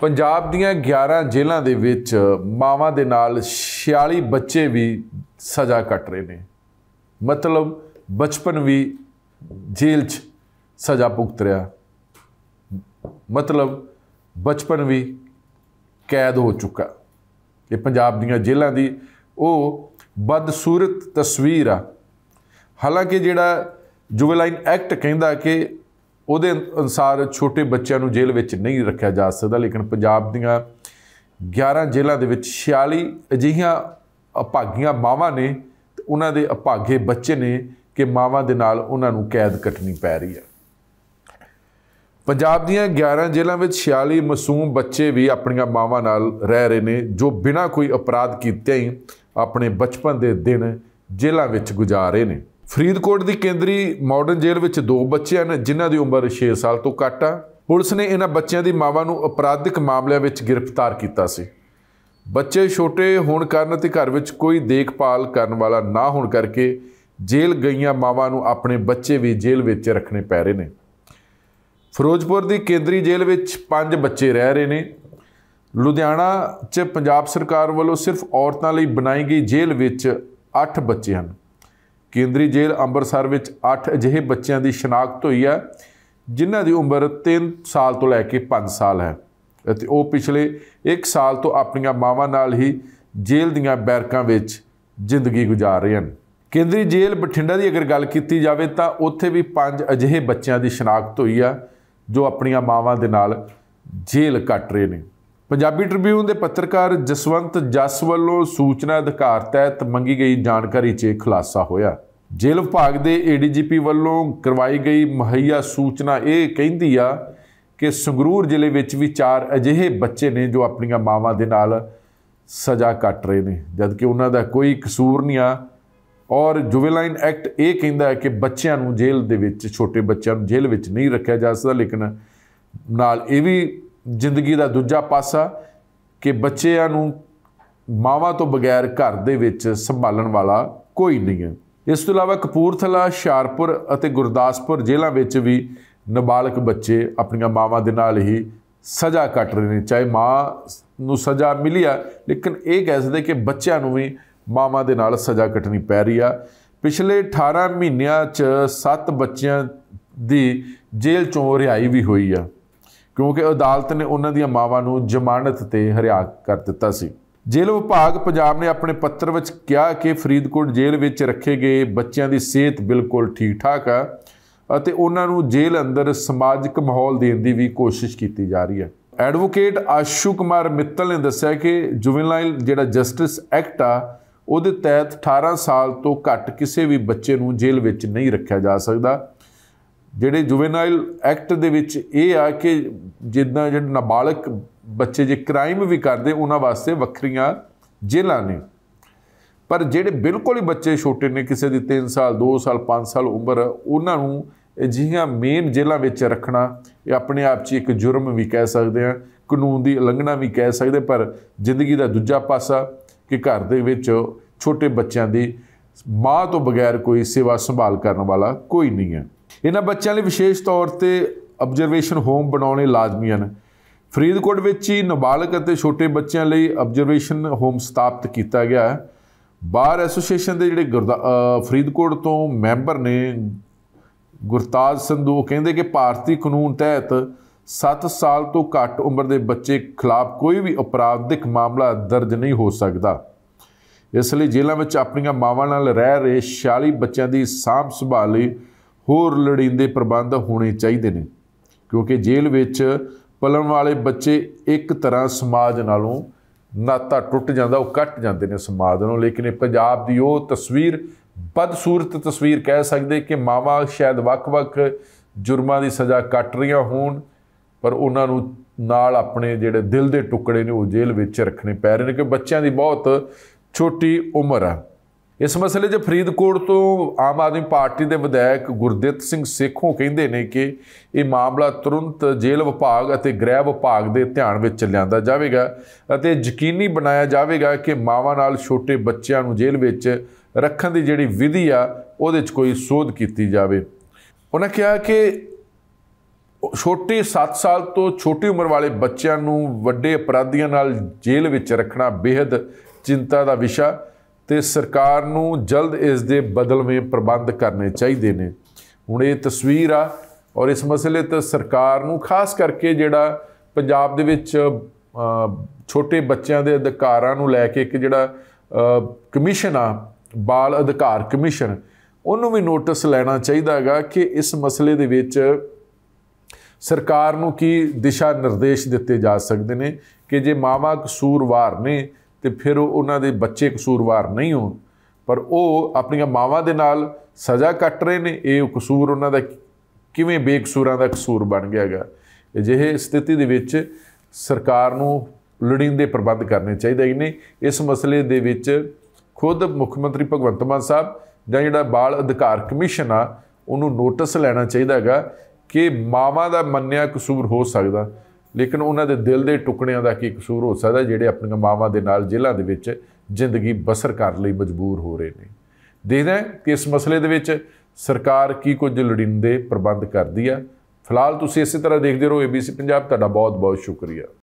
ਪੰਜਾਬ ਦੀਆਂ 11 ਜੇਲ੍ਹਾਂ ਦੇ ਵਿੱਚ ਮਾਵਾਂ ਦੇ ਨਾਲ 46 ਬੱਚੇ ਵੀ ਸਜ਼ਾ ਕੱਟ ਰਹੇ ਨੇ ਮਤਲਬ ਬਚਪਨ ਵੀ ਜੇਲ੍ਹ 'ਚ ਸਜ਼ਾ ਭੁਗਤ ਰਿਹਾ ਮਤਲਬ ਬਚਪਨ ਵੀ ਕੈਦ ਹੋ ਚੁੱਕਾ ਇਹ ਪੰਜਾਬ ਦੀਆਂ ਜੇਲ੍ਹਾਂ ਦੀ ਉਹ ਬਦਸੂਰਤ ਤਸਵੀਰ ਆ ਹਾਲਾਂਕਿ ਜਿਹੜਾ ਜੁਵੇਲਾਈਨ ਐਕਟ ਕਹਿੰਦਾ ਕਿ ਉਹਦੇ ਅਨਸਾਰ ਛੋਟੇ ਬੱਚਿਆਂ ਨੂੰ ਜੇਲ੍ਹ ਵਿੱਚ ਨਹੀਂ ਰੱਖਿਆ ਜਾ ਸਕਦਾ ਲੇਕਿਨ ਪੰਜਾਬ ਦੀਆਂ 11 ਜੇਲ੍ਹਾਂ ਦੇ ਵਿੱਚ 46 ਅਜਿਹੀਆਂ ਅਪਾਗੀਆਂ ਮਾਵਾਂ ਨੇ ਤੇ ਉਹਨਾਂ ਦੇ ਅਪਾਗੇ ਬੱਚੇ ਨੇ ਕਿ ਮਾਵਾਂ ਦੇ ਨਾਲ ਉਹਨਾਂ ਨੂੰ ਕੈਦ ਕੱਟਣੀ ਪੈ ਰਹੀ ਹੈ ਪੰਜਾਬ ਦੀਆਂ 11 ਜੇਲ੍ਹਾਂ ਵਿੱਚ 46 ਮਾਸੂਮ ਬੱਚੇ ਵੀ ਆਪਣੀਆਂ ਮਾਵਾਂ ਨਾਲ ਰਹਿ ਰਹੇ ਨੇ ਜੋ ਬਿਨਾਂ ਕੋਈ ਅਪਰਾਧ ਕੀਤੇ ਹੀ ਆਪਣੇ ਬਚਪਨ ਦੇ ਦਿਨ ਜੇਲ੍ਹਾਂ ਵਿੱਚ ਗੁਜ਼ਾਰ ਰਹੇ ਨੇ ਫਰੀਦਕੋਟ ਦੀ ਕੇਂਦਰੀ ਮਾਡਰਨ ਜੇਲ੍ਹ ਵਿੱਚ ਦੋ ਬੱਚੇ ਹਨ ਜਿਨ੍ਹਾਂ ਦੀ ਉਮਰ 6 ਸਾਲ ਤੋਂ ਘੱਟ ਆ ਪੁਲਿਸ ਨੇ ਇਹਨਾਂ ਬੱਚਿਆਂ ਦੀ ਮਾਵਾਂ ਨੂੰ ਅਪਰਾਧਿਕ ਮਾਮਲਿਆਂ ਵਿੱਚ ਗ੍ਰਿਫਤਾਰ ਕੀਤਾ ਸੀ ਬੱਚੇ ਛੋਟੇ ਹੋਣ ਕਾਰਨ ਤੇ ਘਰ ਵਿੱਚ ਕੋਈ ਦੇਖਭਾਲ ਕਰਨ ਵਾਲਾ ਨਾ ਹੋਣ ਕਰਕੇ ਜੇਲ੍ਹ ਗਈਆਂ ਮਾਵਾਂ ਨੂੰ ਆਪਣੇ ਬੱਚੇ ਵੀ ਜੇਲ੍ਹ ਵਿੱਚ ਰੱਖਣੇ ਪੈ ਰਹੇ ਨੇ ਫਿਰੋਜ਼ਪੁਰ ਦੀ ਕੇਂਦਰੀ ਜੇਲ੍ਹ ਵਿੱਚ 5 ਬੱਚੇ ਰਹਿ ਰਹੇ ਨੇ ਲੁਧਿਆਣਾ 'ਚ ਪੰਜਾਬ ਸਰਕਾਰ ਵੱਲੋਂ ਸਿਰਫ ਔਰਤਾਂ ਲਈ ਬਣਾਈ ਗਈ ਜੇਲ੍ਹ ਵਿੱਚ 8 ਬੱਚੇ ਹਨ ਕੇਂਦਰੀ ਜੇਲ੍ਹ ਅੰਮ੍ਰਿਤਸਰ ਵਿੱਚ 8 ਅਜਿਹੇ ਬੱਚਿਆਂ ਦੀ ਸ਼ਨਾਖਤ ਹੋਈ ਹੈ ਜਿਨ੍ਹਾਂ ਦੀ ਉਮਰ 3 ਸਾਲ ਤੋਂ ਲੈ ਕੇ 5 ਸਾਲ ਹੈ ਅਤੇ ਉਹ ਪਿਛਲੇ 1 ਸਾਲ ਤੋਂ ਆਪਣੀਆਂ ਮਾਵਾਂ ਨਾਲ ਹੀ ਜੇਲ੍ਹ ਦੀਆਂ ਬੈਰਕਾਂ ਵਿੱਚ ਜ਼ਿੰਦਗੀ ਗੁਜ਼ਾਰ ਰਹੇ ਹਨ ਕੇਂਦਰੀ ਜੇਲ੍ਹ ਬਠਿੰਡਾ ਦੀ ਅਗਰ ਗੱਲ ਕੀਤੀ ਜਾਵੇ ਤਾਂ ਉੱਥੇ ਵੀ 5 ਅਜਿਹੇ ਬੱਚਿਆਂ ਦੀ ਸ਼ਨਾਖਤ ਹੋਈ ਆ ਜੋ ਆਪਣੀਆਂ ਮਾਵਾਂ ਦੇ ਨਾਲ ਜੇਲ੍ਹ ਕੱਟ ਰਹੇ ਨੇ ਪੰਜਾਬੀ ਟ੍ਰਿਬਿਊਨ ਦੇ ਪੱਤਰਕਾਰ ਜਸਵੰਤ ਜਸ ਵੱਲੋਂ ਸੂਚਨਾ ਅਧਿਕਾਰ ਤਹਿਤ ਮੰਗੀ ਗਈ ਜਾਣਕਾਰੀ 'ਚ ਖੁਲਾਸਾ ਹੋਇਆ ਜੇਲ੍ਹ ਵਿਭਾਗ ਦੇ ਏਡੀਜੀਪੀ ਵੱਲੋਂ ਕਰਵਾਈ ਗਈ ਮਹਈਆ ਸੂਚਨਾ ਇਹ ਕਹਿੰਦੀ ਆ ਕਿ ਸੰਗਰੂਰ ਜ਼ਿਲ੍ਹੇ ਵਿੱਚ ਵੀ ਚਾਰ ਅਜਿਹੇ ਬੱਚੇ ਨੇ ਜੋ ਆਪਣੀਆਂ ਮਾਵਾਂ ਦੇ ਨਾਲ ਸਜ਼ਾ ਕੱਟ ਰਹੇ ਨੇ ਜਦਕਿ ਉਹਨਾਂ ਦਾ ਕੋਈ ਕਸੂਰ ਨਹੀਂ ਆ ਔਰ ਜੁਵੇਲਾਈਨ ਐਕਟ ਇਹ ਕਹਿੰਦਾ ਹੈ ਕਿ ਬੱਚਿਆਂ ਨੂੰ ਜੇਲ੍ਹ ਦੇ ਵਿੱਚ ਛੋਟੇ ਬੱਚਿਆਂ ਨੂੰ ਜੇਲ੍ਹ ਵਿੱਚ ਨਹੀਂ ਰੱਖਿਆ ਜਾ ਸਕਦਾ ਲੇਕਿਨ ਨਾਲ ਇਹ ਵੀ ਜ਼ਿੰਦਗੀ ਦਾ ਦੂਜਾ ਪਾਸਾ ਕਿ ਬੱਚਿਆਂ ਨੂੰ ਮਾਵਾ ਤੋਂ ਬਗੈਰ ਘਰ ਦੇ ਵਿੱਚ ਸੰਭਾਲਣ ਵਾਲਾ ਕੋਈ ਨਹੀਂ ਹੈ ਇਸ ਤੋਂ ਇਲਾਵਾ ਕਪੂਰਥਲਾ ਸ਼ਾਰਪੁਰ ਅਤੇ ਗੁਰਦਾਸਪੁਰ ਜ਼ਿਲ੍ਹਾ ਵਿੱਚ ਵੀ ਨਾਬਾਲਗ ਬੱਚੇ ਆਪਣੀਆਂ ਮਾਵਾਂ ਦੇ ਨਾਲ ਹੀ ਸਜ਼ਾ ਕੱਟ ਰਹੇ ਨੇ ਚਾਹੇ ਮਾਂ ਨੂੰ ਸਜ਼ਾ ਮਿਲੀ ਆ ਲੇਕਿਨ ਇਹ ਕਹਿ ਸਕਦੇ ਕਿ ਬੱਚਿਆਂ ਨੂੰ ਵੀ ਮਾਵਾਂ ਦੇ ਨਾਲ ਸਜ਼ਾ ਕੱਟਣੀ ਪੈ ਰਹੀ ਆ ਪਿਛਲੇ 18 ਮਹੀਨਿਆਂ 'ਚ 7 ਬੱਚਿਆਂ ਦੀ ਜੇਲ੍ਹ ਚੋਂ ਰਿਹਾਈ ਵੀ ਹੋਈ ਆ ਕਿਉਂਕਿ ਅਦਾਲਤ ਨੇ ਉਹਨਾਂ ਦੀਆਂ ਮਾਵਾਂ ਨੂੰ ਜ਼ਮਾਨਤ ਤੇ ਹਰਿਆ ਕਰ ਦਿੱਤਾ ਸੀ ਜੇਲ੍ਹ ਵਿਭਾਗ ਪੰਜਾਬ ਨੇ ਆਪਣੇ ਪੱਤਰ ਵਿੱਚ ਕਿਹਾ ਕਿ ਫਰੀਦਕੋਟ ਜੇਲ੍ਹ ਵਿੱਚ ਰੱਖੇ ਗਏ ਬੱਚਿਆਂ ਦੀ ਸਿਹਤ ਬਿਲਕੁਲ ਠੀਕ ਠਾਕ ਹੈ ਅਤੇ ਉਹਨਾਂ ਨੂੰ ਜੇਲ੍ਹ ਅੰਦਰ ਸਮਾਜਿਕ ਮਾਹੌਲ ਦੇਣ ਦੀ ਵੀ ਕੋਸ਼ਿਸ਼ ਕੀਤੀ ਜਾ ਰਹੀ ਹੈ ਐਡਵੋਕੇਟ ਆਸ਼ੂ ਕੁਮਾਰ ਮਿੱਤਲ ਨੇ ਦੱਸਿਆ ਕਿ ਜੁਵੇਨਾਈਲ ਜਿਹੜਾ ਜਸਟਿਸ ਐਕਟ ਆ ਉਹਦੇ ਤਹਿਤ 18 ਸਾਲ ਤੋਂ ਘੱਟ ਕਿਸੇ ਵੀ ਬੱਚੇ ਨੂੰ ਜੇਲ੍ਹ ਵਿੱਚ ਨਹੀਂ ਰੱਖਿਆ ਜਾ ਸਕਦਾ ਜਿਹੜੇ ਜੁਵੇਨਾਈਲ ਐਕਟ ਦੇ ਵਿੱਚ ਇਹ ਆ ਕਿ ਜਿੱਦਾਂ ਜਿਹੜੇ ਨਾਬਾਲਗ ਬੱਚੇ ਜੇ ਕ੍ਰਾਈਮ ਵੀ ਕਰਦੇ ਉਹਨਾਂ ਵਾਸਤੇ ਵੱਖਰੀਆਂ ਜੇਲ੍ਹਾਂ ਨੇ ਪਰ ਜਿਹੜੇ ਬਿਲਕੁਲ ਹੀ ਬੱਚੇ ਛੋਟੇ ਨੇ ਕਿਸੇ ਦੀ 3 ਸਾਲ 2 ਸਾਲ 5 ਸਾਲ ਉਮਰ ਉਹਨਾਂ ਨੂੰ ਜਿਹੀਆਂ ਮੇਨ ਜੇਲ੍ਹਾਂ ਵਿੱਚ ਰੱਖਣਾ ਇਹ ਆਪਣੇ ਆਪ 'ਚ ਇੱਕ ਜੁਰਮ ਵੀ ਕਹਿ ਸਕਦੇ ਆ ਕਾਨੂੰਨ ਦੀ ਉਲੰਘਣਾ ਵੀ ਕਹਿ ਸਕਦੇ ਪਰ ਜ਼ਿੰਦਗੀ ਦਾ ਦੂਜਾ ਪਾਸਾ ਕਿ ਘਰ ਦੇ ਵਿੱਚ ਛੋਟੇ ਬੱਚਿਆਂ ਦੀ ਮਾਂ ਤੋਂ ਬਗੈਰ ਕੋਈ ਸੇਵਾ ਸੰਭਾਲ ਕਰਨ ਵਾਲਾ ਕੋਈ ਨਹੀਂ ਹੈ ਇਹਨਾਂ ਬੱਚਿਆਂ ਲਈ ਵਿਸ਼ੇਸ਼ ਤੌਰ ਤੇ ਆਬਜ਼ਰਵੇਸ਼ਨ ਹੋਮ ਬਣਾਉਣੇ ਲਾਜ਼ਮੀ ਹਨ ਫਰੀਦਕੋਟ ਵਿੱਚ ਹੀ ਨਾਬਾਲਗ ਅਤੇ ਛੋਟੇ ਬੱਚਿਆਂ ਲਈ ਆਬਜ਼ਰਵੇਸ਼ਨ ਹੋਮ ਸਥਾਪਿਤ ਕੀਤਾ ਗਿਆ ਹੈ ਬਾਰ ਐਸੋਸੀਏਸ਼ਨ ਦੇ ਜਿਹੜੇ ਫਰੀਦਕੋਟ ਤੋਂ ਮੈਂਬਰ ਨੇ ਗੁਰਤਾਜ ਸੰਧੂ ਕਹਿੰਦੇ ਕਿ ਭਾਰਤੀ ਕਾਨੂੰਨ ਤਹਿਤ 7 ਸਾਲ ਤੋਂ ਘੱਟ ਉਮਰ ਦੇ ਬੱਚੇ ਖਿਲਾਫ ਕੋਈ ਵੀ ਅਪਰਾਧਿਕ ਮਾਮਲਾ ਦਰਜ ਨਹੀਂ ਹੋ ਸਕਦਾ ਇਸ ਲਈ ਜੇਲ੍ਹਾਂ ਵਿੱਚ ਆਪਣੀਆਂ ਮਾਵਾਂ ਨਾਲ ਰਹਿ ਰਹੇ 40 ਬੱਚਿਆਂ ਦੀ ਸਾਂਭ ਸੰਭਾਲ ਲਈ ਹੋਰ ਲੜੀਂਦੇ ਪ੍ਰਬੰਧ ਹੋਣੇ ਚਾਹੀਦੇ ਨੇ ਕਿਉਂਕਿ ਜੇਲ੍ਹ ਵਿੱਚ ਪਲਣ ਵਾਲੇ ਬੱਚੇ ਇੱਕ ਤਰ੍ਹਾਂ ਸਮਾਜ ਨਾਲੋਂ ਨਾਤਾ ਟੁੱਟ ਜਾਂਦਾ ਉਹ ਕੱਟ ਜਾਂਦੇ ਨੇ ਸਮਾਜ ਨਾਲੋਂ ਲੇਕਿਨ ਇਹ ਪੰਜਾਬ ਦੀ ਉਹ ਤਸਵੀਰ ਬਦਸੂਰਤ ਤਸਵੀਰ ਕਹਿ ਸਕਦੇ ਕਿ ਮਾਵਾ ਸ਼ਾਇਦ ਵੱਖ-ਵੱਖ ਜੁਰਮਾਂ ਦੀ ਸਜ਼ਾ ਕੱਟ ਰਹੀਆਂ ਹੋਣ ਪਰ ਉਹਨਾਂ ਨੂੰ ਨਾਲ ਆਪਣੇ ਜਿਹੜੇ ਦਿਲ ਦੇ ਟੁਕੜੇ ਨੇ ਉਹ ਜੇਲ੍ਹ ਵਿੱਚ ਰੱਖਣੇ ਪੈ ਰਹੇ ਨੇ ਕਿ ਬੱਚਿਆਂ ਦੀ ਬਹੁਤ ਛੋਟੀ ਉਮਰ ਆ ਇਸ ਮਸਲੇ 'ਚ ਫਰੀਦਕੋਟ ਤੋਂ ਆਮ ਆਦਮੀ ਪਾਰਟੀ ਦੇ ਵਿਧਾਇਕ ਗੁਰਦਿੱਤ ਸਿੰਘ ਸੇਖੋਂ ਕਹਿੰਦੇ ਨੇ ਕਿ ਇਹ ਮਾਮਲਾ ਤੁਰੰਤ ਜੇਲ੍ਹ ਵਿਭਾਗ ਅਤੇ ਗ੍ਰਹਿ ਵਿਭਾਗ ਦੇ ਧਿਆਨ ਵਿੱਚ ਲਿਆਂਦਾ ਜਾਵੇਗਾ ਅਤੇ ਯਕੀਨੀ ਬਣਾਇਆ ਜਾਵੇਗਾ ਕਿ ਮਾਵਾਂ ਨਾਲ ਛੋਟੇ ਬੱਚਿਆਂ ਨੂੰ ਜੇਲ੍ਹ ਵਿੱਚ ਰੱਖਣ ਦੀ ਜਿਹੜੀ ਵਿਧੀ ਆ ਉਹਦੇ 'ਚ ਕੋਈ ਸੋਧ ਕੀਤੀ ਜਾਵੇ ਉਹਨਾਂ ਕਿਹਾ ਕਿ ਛੋਟੇ 7 ਸਾਲ ਤੋਂ ਛੋਟੀ ਉਮਰ ਵਾਲੇ ਬੱਚਿਆਂ ਨੂੰ ਵੱਡੇ ਅਪਰਾਧੀਆਂ ਨਾਲ ਜੇਲ੍ਹ ਵਿੱਚ ਰੱਖਣਾ ਬੇहद ਚਿੰਤਾ ਦਾ ਵਿਸ਼ਾ ਤੇ ਸਰਕਾਰ ਨੂੰ ਜਲਦ ਇਸ ਦੇ ਬਦਲਵੇਂ ਪ੍ਰਬੰਧ ਕਰਨੇ ਚਾਹੀਦੇ ਨੇ ਹੁਣ ਇਹ ਤਸਵੀਰ ਆ ਔਰ ਇਸ ਮਸਲੇ ਤੇ ਸਰਕਾਰ ਨੂੰ ਖਾਸ ਕਰਕੇ ਜਿਹੜਾ ਪੰਜਾਬ ਦੇ ਵਿੱਚ ਛੋਟੇ ਬੱਚਿਆਂ ਦੇ ਅਧਿਕਾਰਾਂ ਨੂੰ ਲੈ ਕੇ ਇੱਕ ਜਿਹੜਾ ਕਮਿਸ਼ਨ ਆ ਬਾਲ ਅਧਿਕਾਰ ਕਮਿਸ਼ਨ ਉਹਨੂੰ ਵੀ ਨੋਟਿਸ ਲੈਣਾ ਚਾਹੀਦਾ ਹੈਗਾ ਕਿ ਇਸ ਮਸਲੇ ਦੇ ਵਿੱਚ ਸਰਕਾਰ ਨੂੰ ਕੀ ਦਿਸ਼ਾ ਨਿਰਦੇਸ਼ ਦਿੱਤੇ ਜਾ ਸਕਦੇ ਨੇ ਕਿ ਜੇ ਮਾਵਾ ਕਸੂਰਵਾਰ ਨੇ ਤੇ ਫਿਰ ਉਹਨਾਂ ਦੇ ਬੱਚੇ ਕਸੂਰਵਾਰ ਨਹੀਂ ਹੋਣ ਪਰ ਉਹ ਆਪਣੀਆਂ ਮਾਵਾਂ ਦੇ ਨਾਲ ਸਜ਼ਾ ਕੱਟ ਰਹੇ ਨੇ ਇਹ ਕਸੂਰ ਉਹਨਾਂ ਦਾ ਕਿਵੇਂ ਬੇਕਸੂਰਾਂ ਦਾ ਕਸੂਰ ਬਣ ਗਿਆਗਾ ਅਜਿਹੇ ਸਥਿਤੀ ਦੇ ਵਿੱਚ ਸਰਕਾਰ ਨੂੰ ਲੜਿੰਦੇ ਪ੍ਰਬੰਧ ਕਰਨੇ ਚਾਹੀਦੇ ਨੇ ਇਸ ਮਸਲੇ ਦੇ ਵਿੱਚ ਖੁਦ ਮੁੱਖ ਮੰਤਰੀ ਭਗਵੰਤ ਮਾਨ ਸਾਹਿਬ ਜਾਂ ਜਿਹੜਾ ਬਾਲ ਅਧਿਕਾਰ ਕਮਿਸ਼ਨ ਆ ਉਹਨੂੰ ਨੋਟਿਸ ਲੈਣਾ ਚਾਹੀਦਾ ਹੈਗਾ ਕਿ ਮਾਵਾਂ ਦਾ ਮੰਨਿਆ ਕਸੂਰ ਹੋ ਸਕਦਾ ਲੇਕਿਨ ਉਹਨਾਂ ਦੇ ਦਿਲ ਦੇ ਟੁਕੜਿਆਂ ਦਾ ਕੀ ਕਸੂਰ ਹੋ ਸਕਦਾ ਜਿਹੜੇ ਆਪਣੀਆਂ ਮਾਵਾਂ ਦੇ ਨਾਲ ਜ਼ਿਲ੍ਹਾ ਦੇ ਵਿੱਚ ਜ਼ਿੰਦਗੀ ਬਸਰ ਕਰਨ ਲਈ ਮਜਬੂਰ ਹੋ ਰਹੇ ਨੇ ਦੇਖਦੇ ਕਿ ਇਸ ਮਸਲੇ ਦੇ ਵਿੱਚ ਸਰਕਾਰ ਕੀ ਕੁਝ ਲੜਿੰਦੇ ਪ੍ਰਬੰਧ ਕਰਦੀ ਆ ਫਿਲਹਾਲ ਤੁਸੀਂ ਇਸੇ ਤਰ੍ਹਾਂ ਦੇਖਦੇ ਰਹੋ ABC ਪੰਜਾਬ ਤੁਹਾਡਾ ਬਹੁਤ ਬਹੁਤ ਸ਼ੁਕਰੀਆ